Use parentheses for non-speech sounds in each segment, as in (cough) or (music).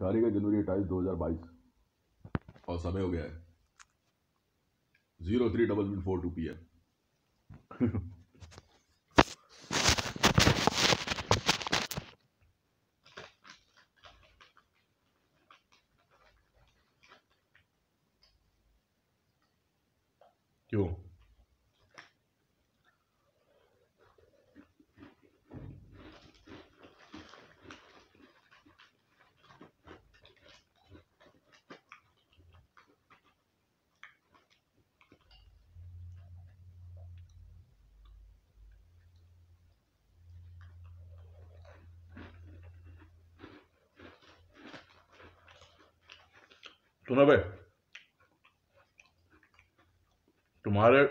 तारीख है जनवरी अट्ठाईस दो हज़ार बाईस और समय हो गया है zero three double four two P M (laughs) क्यों सुनो भाई तुम्हारे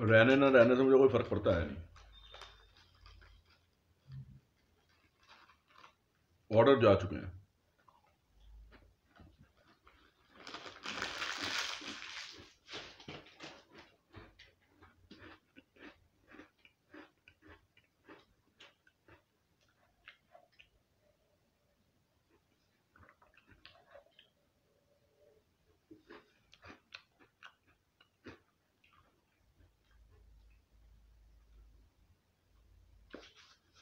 रहने ना रहने से मुझे कोई फर्क पड़ता है ऑर्डर जा चुके हैं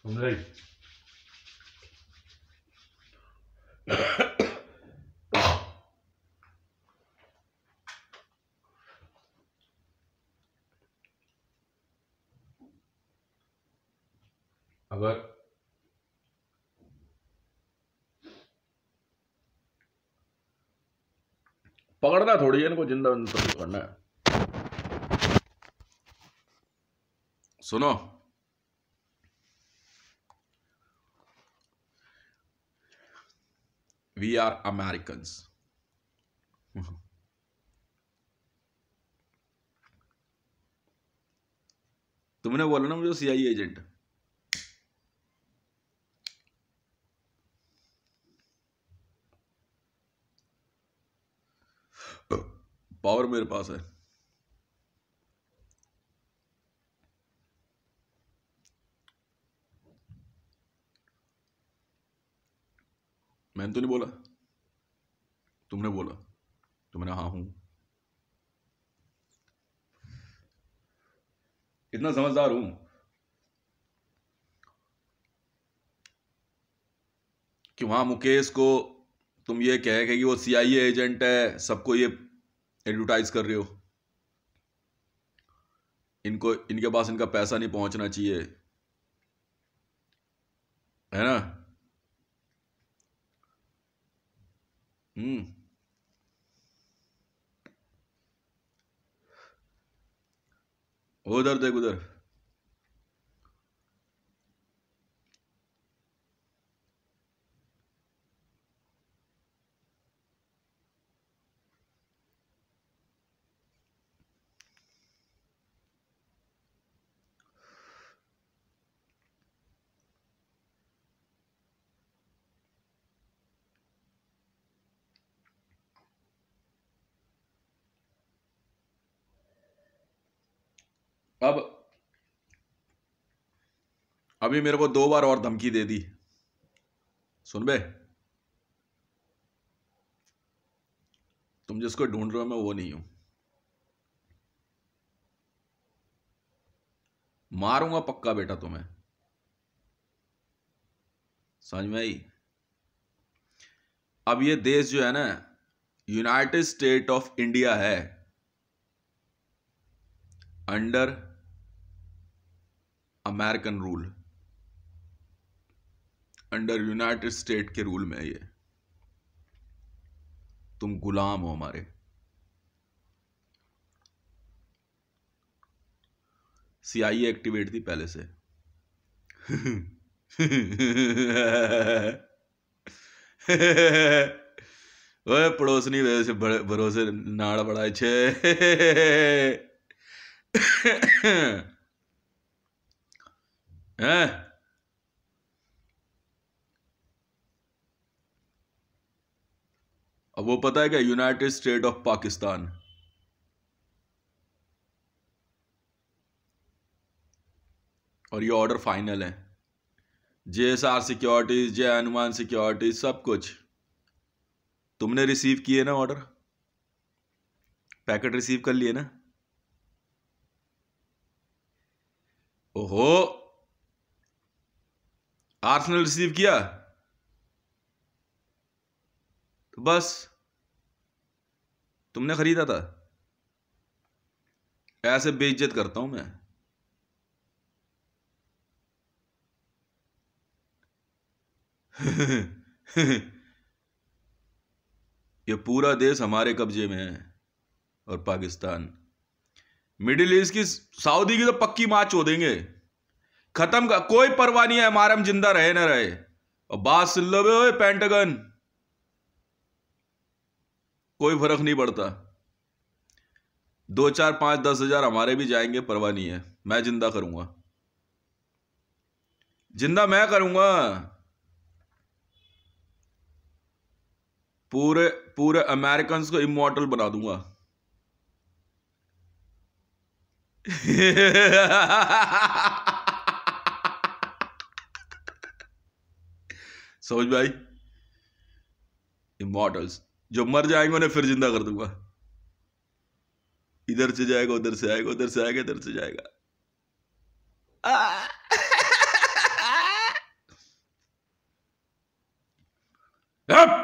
समझ रही अगर पकड़ना थोड़ी है इनको जिंदा बंद करना है सुनो we are Americans. (laughs) तुमने बोला ना मुझे सीआई एजेंट पावर मेरे पास है मैंने तो नहीं बोला तुमने बोला तो मैंने हाँ हूं इतना समझदार हूं कि वहां मुकेश को तुम ये कह कि वो सीआईए एजेंट है सबको ये एडवर्टाइज कर रहे हो इनको इनके पास इनका पैसा नहीं पहुंचना चाहिए है ना हम्म उधर देख उधर अब अभी मेरे को दो बार और धमकी दे दी सुन बे तुम जिसको ढूंढ रहे हो मैं वो नहीं हूं मारूंगा पक्का बेटा तुम्हें समझ में आई अब ये देश जो है ना यूनाइटेड स्टेट ऑफ इंडिया है under American rule under united state के रूल में ये तुम गुलाम हो हमारे सीआईए एक्टिवेट थी पहले से ओए पड़ोसनी वजह से भरोसे नाड़ बढ़ाए छे हैं अब वो पता है क्या यूनाइटेड स्टेट ऑफ पाकिस्तान और ये ऑर्डर फाइनल है J S R securities Jai Hanuman securities सब कुछ तुमने रिसीव किए ना ऑर्डर पैकेट रिसीव कर लिए ना ओहो आर्सेनल रिसीव किया तो बस तुमने खरीदा था ऐसे बेइज्जत करता हूं मैं (laughs) ये पूरा देश हमारे कब्जे में है और पाकिस्तान मिडिल ईस्ट की सऊदी की तो पक्की मार चो देंगे खत्म का कोई परवाह नहीं है हमारे हम जिंदा रहे ना रहे और बात सुन लो भे पेंटागन कोई फर्क नहीं पड़ता दो चार पांच दस हजार हमारे भी जाएंगे परवाह नहीं है मैं जिंदा करूंगा जिंदा मैं करूंगा पूरे पूरे अमेरिकन को इमोटल बना दूंगा (laughs) समझ भाई इमोटल्स जो मर जाएंगे उन्हें फिर जिंदा कर दूंगा इधर से जाएगा उधर से आएगा उधर से आएगा इधर से जाएगा आ! (laughs)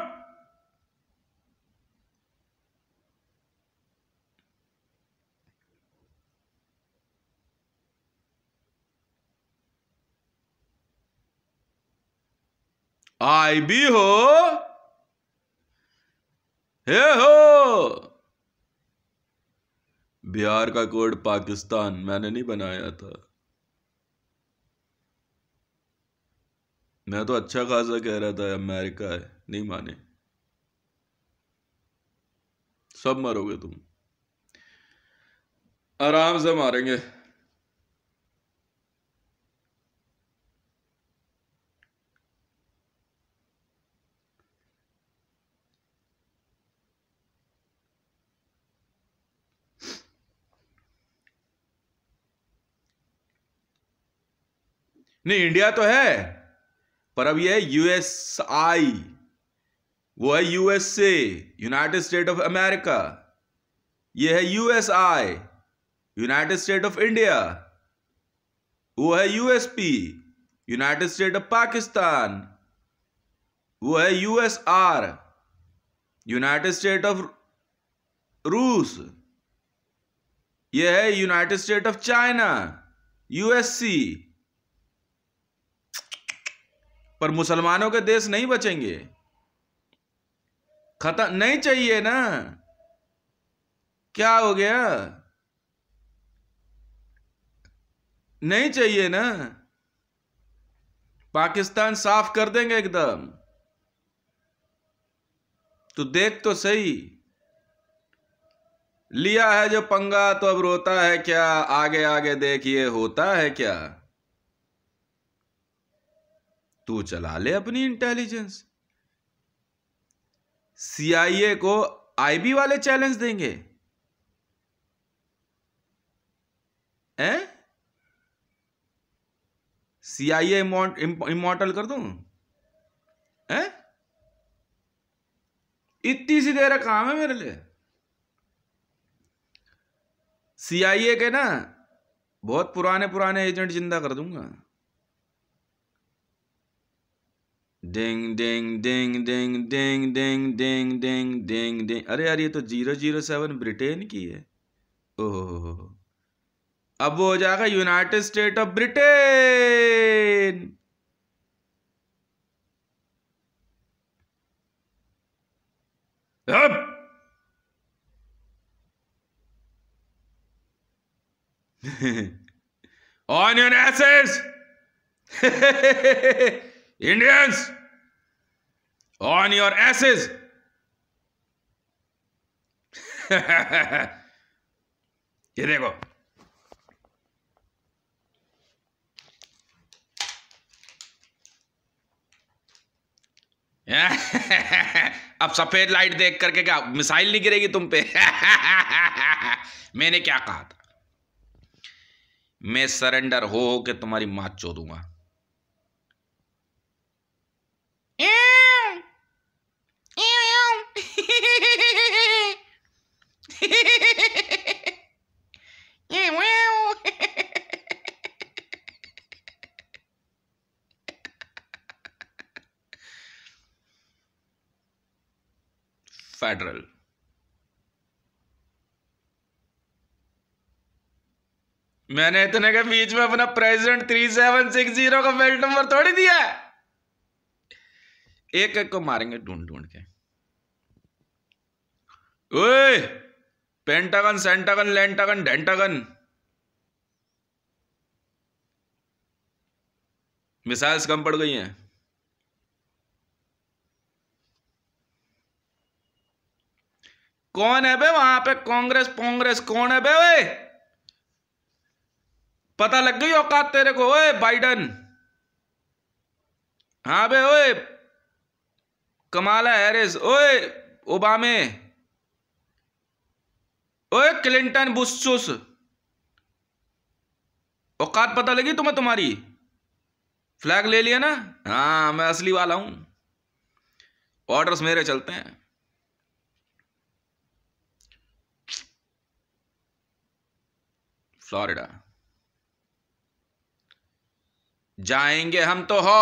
आई भी हो हे हो बिहार का कोड पाकिस्तान मैंने नहीं बनाया था मैं तो अच्छा खासा कह रहा था अमेरिका है नहीं माने सब मरोगे तुम आराम से मारेंगे नहीं इंडिया तो है पर अब यह है यूएसआई वो है USA united state of America ये है USI united state of India वो है USP united state of Pakistan वो है यूएसआर यूनाइटेड स्टेट ऑफ रूस ये है united state of China USC पर मुसलमानों के देश नहीं बचेंगे खत्म नहीं चाहिए ना क्या हो गया नहीं चाहिए ना पाकिस्तान साफ कर देंगे एकदम तो देख तो सही लिया है जो पंगा तो अब रोता है क्या आगे आगे देखिए होता है क्या तू चला ले अपनी इंटेलिजेंस सीआईए को आईबी वाले चैलेंज देंगे हैं सीआईए इमोटल कर दू हैं इतनी सी देर काम है मेरे लिए सीआईए के ना बहुत पुराने पुराने एजेंट जिंदा कर दूंगा डिंग डिंग डिंग डिंग डिंग डिंग डिंग डिंग डिंग डिंग अरे यार ये तो जीरो जीरो सेवन ब्रिटेन की है ओहो अब वो हो जाएगा यूनाइटेड स्टेट ऑफ ब्रिटेन अब on (laughs) your asses (laughs) Indians, on your asses. (laughs) ये देखो (laughs) अब सफेद लाइट देख करके क्या मिसाइल नहीं गिरेगी तुम पे (laughs) मैंने क्या कहा था मैं सरेंडर हो हो के तुम्हारी मात चो दूंगा (laughs) yeah, well. (laughs) Federal. मैंने इतने के बीच में अपना president three seven six zero का बेल्ट नंबर थोड़ी दिया एक एक को मारेंगे ढूंढ ढूंढ के ओए पेंटागन सेंटागन लेंटागन डेंटागन मिसाइल्स कम पड़ गई हैं कौन है बे वहां पे कांग्रेस कांग्रेस कौन है बे वे पता लग गई औकात तेरे को ओए बाइडन हाँ बे ओए कमाला हैरिस ओए ओबामे ओए क्लिंटन बुशुस औकात पता लगी तुम्हें तुम्हारी फ्लैग ले लिया ना हाँ मैं असली वाला हूं ऑर्डर्स मेरे चलते हैं फ्लोरिडा जाएंगे हम तो हॉ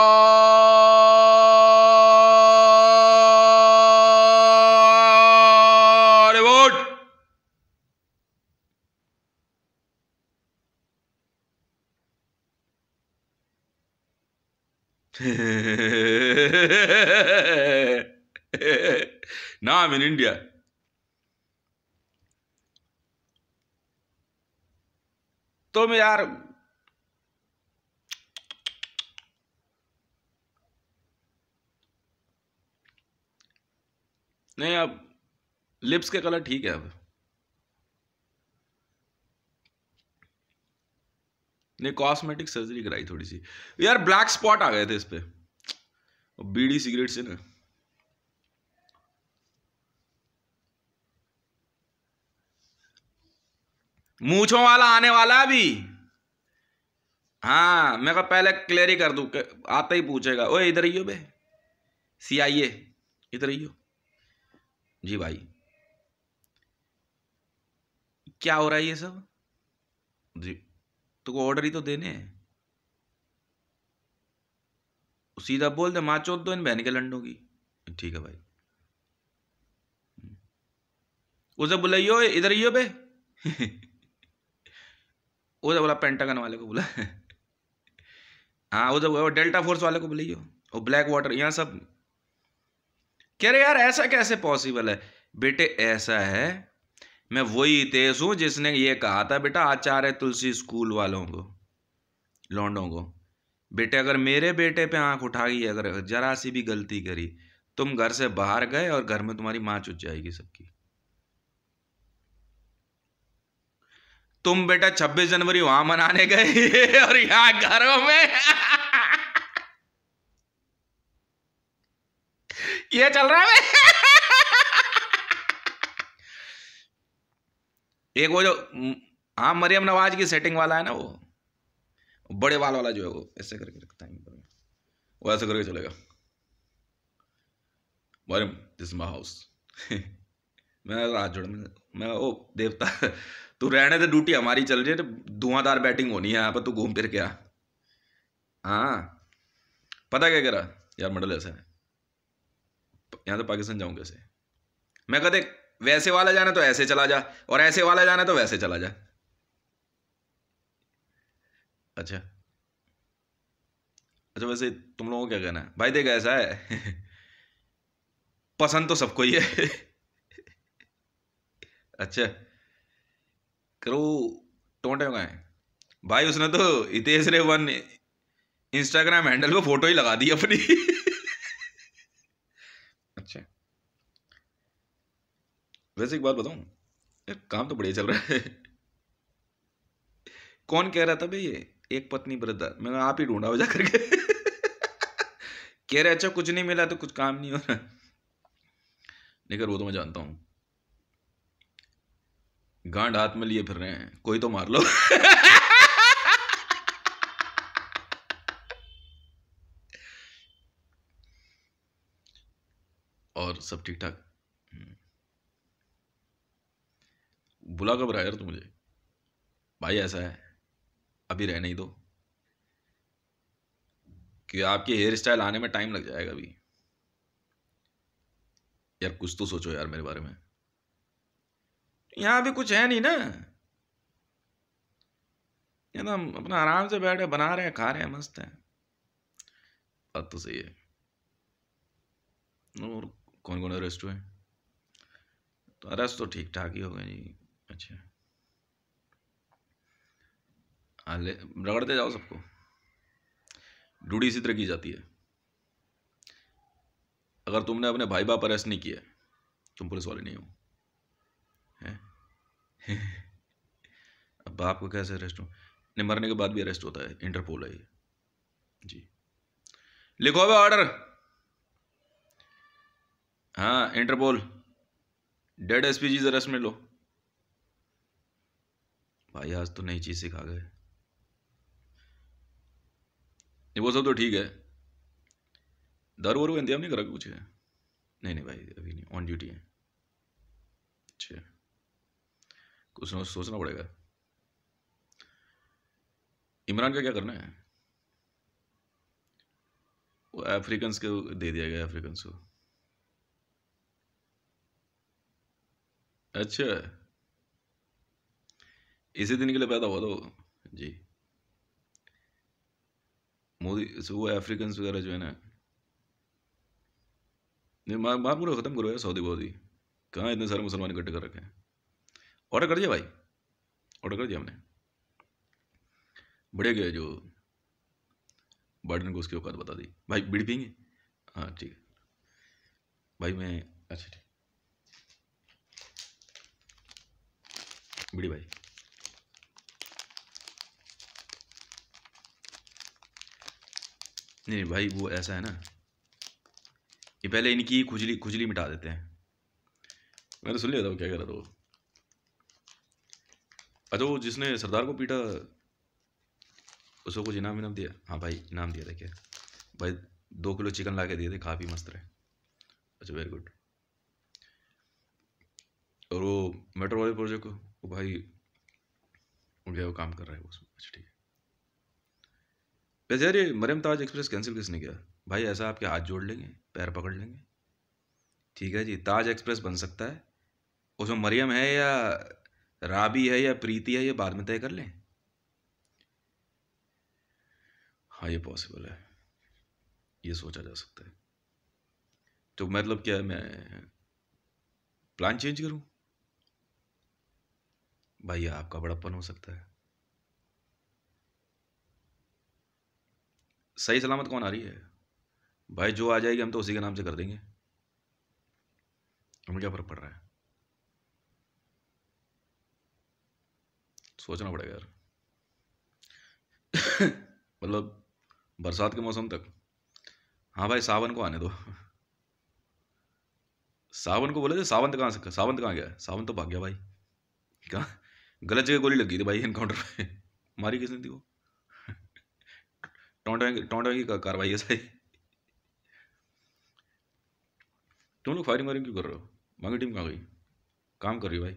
(laughs) now I'm in India. तो मैं यार नहीं अब लिप्स के कलर ठीक है अब नहीं कॉस्मेटिक सर्जरी कराई थोड़ी सी यार ब्लैक स्पॉट आ गए थे इस पे बीड़ी सिगरेट से ना मूछों वाला आने वाला अभी हाँ मैं कहा पहले क्लियर ही कर दू आता ही पूछेगा ओए इधर ही हो बे सी आई ए इधर ही हो जी भाई क्या हो रहा है ये सब जी तो को ऑर्डर ही तो देने सीधा बोल दे माँ चौथ दो इन बहन के लंडों की ठीक है भाई हम्म। उसे बुलाइयो इधर आइयो बे (laughs) उसे बोला पेंटागन वाले को बोला (laughs) हाँ उधर डेल्टा फोर्स वाले को बुलाइयो और ब्लैक वाटर यहाँ सब कह रहे यार ऐसा कैसे पॉसिबल है बेटे ऐसा है मैं वही हितेश हूँ जिसने ये कहा था बेटा आचार्य तुलसी स्कूल वालों को लौंडों को बेटे अगर मेरे बेटे पे आंख उठाई अगर जरा सी भी गलती करी तुम घर से बाहर गए और घर में तुम्हारी माँ चुट जाएगी सबकी तुम बेटा 26 जनवरी वहां मनाने गए (laughs) और यहां घरों में (laughs) ये चल रहा है एक वो जो हाँ मरियम नवाज की सेटिंग वाला है ना वो बड़े वाल वाला जो है वो ऐसे करके रखता है वो ऐसे करके चलेगा मरियम दिस माई हाउस मैं रात जोड़ में मैं ओ देवता तू रहने दे ड्यूटी हमारी चल रही है तो धुआंधार बैटिंग होनी है यहाँ पर तू घूम फिर क्या हाँ पता क्या करा यार मंडल ऐसा है यहाँ से तो पाकिस्तान जाऊँ कैसे मैं कहते वैसे वाला जाना तो ऐसे चला जा और ऐसे वाला जाना तो वैसे चला जा अच्छा अच्छा वैसे तुम लोगों को क्या कहना है भाई देख ऐसा है (laughs) पसंद तो सबको ही है (laughs) अच्छा करो टोंटे हो गए भाई उसने तो इतेसरे रे वन इंस्टाग्राम हैंडल पे फोटो ही लगा दी अपनी (laughs) अच्छा वैसे एक बात बताऊं यार काम तो बढ़िया चल रहा है कौन कह रहा था भाई ये एक पत्नी ब्रदर मैंने आप ही ढूंढा हो जा करके कह रहे अच्छा कुछ नहीं मिला तो कुछ काम नहीं हो रहा कर वो तो मैं जानता हूं गांड हाथ में लिए फिर रहे हैं कोई तो मार लो और सब ठीक ठाक बुला कब रहा है यार तू मुझे भाई ऐसा है अभी रहने ही दो कि आपके हेयर स्टाइल आने में टाइम लग जाएगा अभी यार कुछ तो सोचो यार मेरे बारे में यहाँ भी कुछ है नहीं ना ये ना तो हम अपना आराम से बैठे बना रहे हैं खा रहे हैं मस्त हैं बात तो सही है और कौन कौन रेस्टोरेंट तो अरेस्ट तो ठीक ठाक ही हो गए जी अच्छा आले रगड़ते जाओ सबको डूडी इसी तरह की जाती है अगर तुमने अपने भाई बाप अरेस्ट नहीं किया तुम पुलिस वाले नहीं हो (laughs) अब बाप को कैसे अरेस्ट हो नहीं मरने के बाद भी अरेस्ट होता है इंटरपोल है ये जी लिखो अब ऑर्डर हाँ Interpol dead SP ji arrest में लो भाई आज तो नई चीज़ सिखा गए वो सब तो ठीक है दर वो इंतजाम नहीं करा कुछ है नहीं नहीं भाई अभी नहीं ऑन ड्यूटी है अच्छा कुछ ना सोचना पड़ेगा इमरान का क्या करना है वो अफ्रीकन्स को दे दिया गया अफ्रीकन्स को अच्छा इसी दिन के लिए पैदा हुआ था वो जी मोदी वो अफ्रीकन वगैरह जो है ना नहीं मार मार पूरा ख़त्म करो यार सऊदी बौदी कहाँ इतने सारे मुसलमान इकट्ठे कर रखे हैं ऑर्डर कर दिया भाई ऑर्डर कर दिया हमने बढ़िया गया जो बाइडन को उसकी औकात बता दी भाई बीड़ी पियेंगे हाँ ठीक है भाई मैं अच्छा ठीक बीड़ी भाई नहीं भाई वो ऐसा है ना ये पहले इनकी खुजली खुजली मिटा देते हैं मैंने सुन लिया था वो क्या कह रहा था वो अच्छा वो जिसने सरदार को पीटा उसको कुछ इनाम इनाम दिया हाँ भाई इनाम दिया था क्या भाई दो किलो चिकन ला के दिए थे काफ़ी मस्त रहे अच्छा वेरी गुड और वो मेट्रो वाले प्रोजेक्ट को वो भाई हो गया वो काम कर रहा है उसमें अच्छा ठीक है वैसे यार ये मरियम ताज एक्सप्रेस कैंसिल किसने किया भाई ऐसा आपके हाथ जोड़ लेंगे पैर पकड़ लेंगे ठीक है जी ताज एक्सप्रेस बन सकता है उसमें मरियम है या राबी है या प्रीति है ये बाद में तय कर लें हाँ ये पॉसिबल है ये सोचा जा सकता है तो मतलब क्या है मैं प्लान चेंज करूं भाई आपका बड़प्पन हो सकता है सही सलामत कौन आ रही है भाई जो आ जाएगी हम तो उसी के नाम से कर देंगे हमें क्या फर्क पड़ रहा है सोचना पड़ेगा यार (laughs) मतलब बरसात के मौसम तक हाँ भाई सावन को आने दो सावन को बोले थे सावंत कहाँ से सावंत कहाँ गया सावंत तो भाग गया भाई कहाँ गलत जगह गोली लग गई थी भाई इनकाउंटर पे (laughs) मारी किसने थी वो टोंडा की कार्रवाई है सही तुम लोग फायरिंग वायरिंग क्यों कर रहे हो बाकी टीम कहाँ गई काम कर रही भाई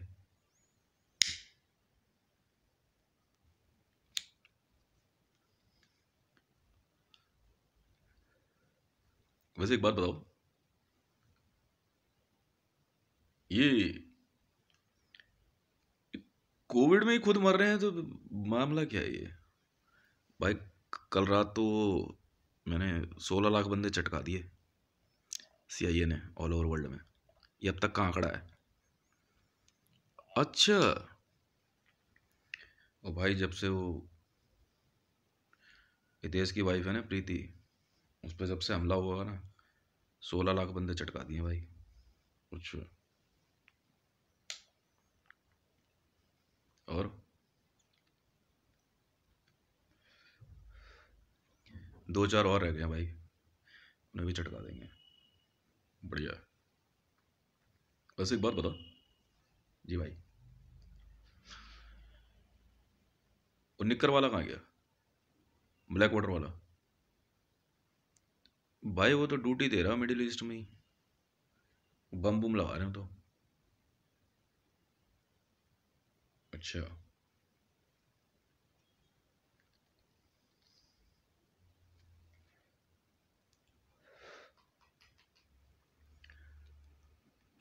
वैसे एक बात बताओ ये कोविड में ही खुद मर रहे हैं तो मामला क्या है ये भाई कल रात तो मैंने सोलह लाख बंदे चटका दिए सी आई ए ने ऑल ओवर वर्ल्ड में ये अब तक का आंकड़ा है अच्छा ओ भाई जब से वो हितेश की वाइफ है ना प्रीति उस पर जब से हमला हुआ ना सोलह लाख बंदे चटका दिए भाई कुछ और दो चार और रह गए भाई उन्हें भी चटका देंगे बढ़िया बस एक बार बताओ जी भाई और निक्कर वाला कहाँ गया ब्लैक वाटर वाला भाई वो तो ड्यूटी दे रहा मिडिल ईस्ट में ही बम बुम लगा रहे हो तो अच्छा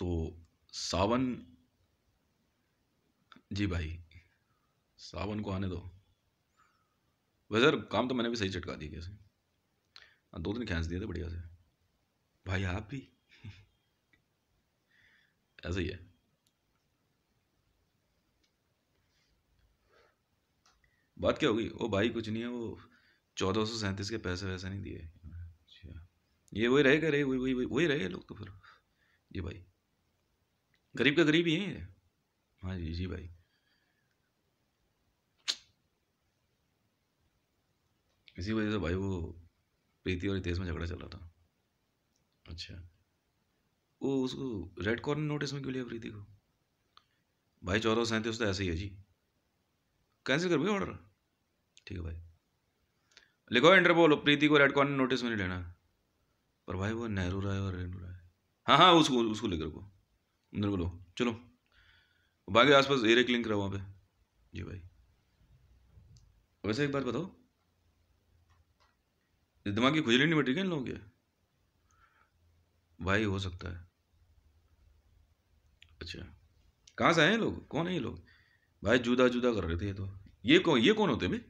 तो सावन जी भाई सावन को आने दो वैसे काम तो मैंने भी सही चटका दिया कैसे हाँ, दो दिन खेस दिए थे बढ़िया से भाई आप भी (laughs) ऐसा ही है बात क्या होगी वो भाई कुछ नहीं है वो चौदह सौ सैंतीस के पैसे वैसे नहीं दिए अच्छा। ये वही रहेगा रहे वही वही वही रहेगा लोग तो फिर जी भाई गरीब का गरीब ही है हाँ जी जी भाई इसी वजह से भाई वो प्रीति और हितेश में झगड़ा चल रहा था अच्छा वो उसको रेड कॉर्नर नोटिस में क्यों लिया प्रीति को भाई चौदह सैंतीस तो ऐसे ही है जी कैंसिल कर भाई ऑर्डर ठीक है भाई लिखो इंटरपोल प्रीति को रेड कॉर्नर नोटिस में नहीं लेना पर भाई वो नेहरू राय और रेनू राय हाँ हाँ उसको उसको लेकर को अंदर बोलो चलो बाकी आसपास एरिया क्लिंग करा वहाँ पे जी भाई वैसे एक बात बताओ दिमाग की खुजली नहीं बैठी क्या इन लोगों के भाई हो सकता है अच्छा कहाँ से आए हैं लोग कौन है ये लोग भाई जुदा जुदा कर रहे थे ये तो ये कौन ये कौन होते भाई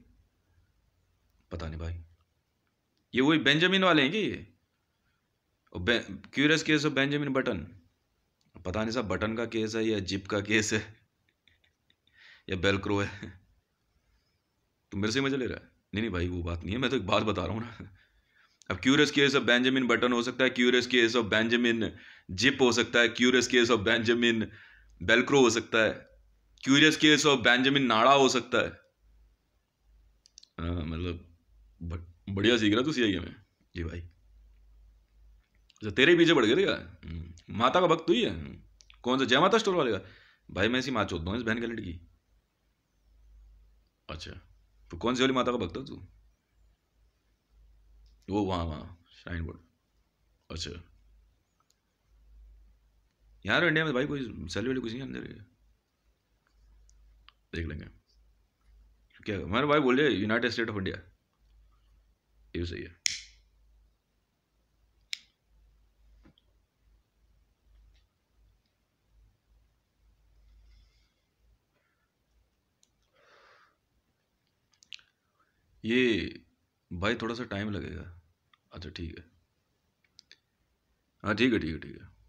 पता नहीं भाई ये वही बेंजामिन वाले हैं क्या ये curious case of Benjamin button पता नहीं सर बटन का केस है या जिप का केस है या बेलक्रो है तुम तो मेरे से मजा ले रहा है नहीं नहीं भाई वो बात नहीं है मैं तो एक बात बता रहा हूँ ना अब curious case of Benjamin button हो सकता है curious case of Benjamin zip हो सकता है curious case of Benjamin velcro हो सकता है क्यूरियस केस ऑफ बेंजामिन नाड़ा हो सकता है हाँ, मतलब बढ़िया सीख रहा तू सी आई में जी भाई अच्छा तेरे पीछे बढ़ गए हम्म, माता का भक्त तो ही है कौन सा जय माता स्टोर वाले का भाई मैं इसी माँ चोदता हूँ इस बहन की लड़की अच्छा तो कौन सी वाली माता का भक्त हो तू वो वहाँ वहाँ श्राइन बोर्ड अच्छा यहाँ तो इंडिया में भाई कोई सैलरी वाली कुछ नहीं अंदर देख लेंगे क्या हमारे भाई बोल रहे यूनाइटेड स्टेट ऑफ इंडिया ये सही है ये भाई थोड़ा सा टाइम लगेगा अच्छा ठीक है हाँ ठीक है ठीक है ठीक है